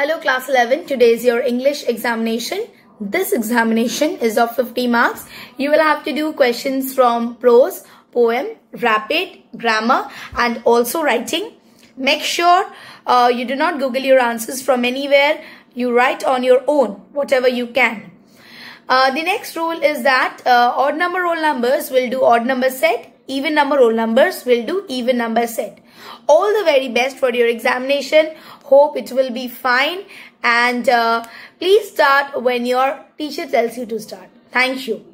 Hello class 11, today is your English examination. This examination is of 50 marks. You will have to do questions from prose, poem, rapid, grammar and also writing. Make sure uh, you do not google your answers from anywhere. You write on your own, whatever you can. Uh, the next rule is that uh, odd number roll numbers will do odd number set. Even number roll numbers will do even number set. All the very best for your examination. Hope it will be fine. And uh, please start when your teacher tells you to start. Thank you.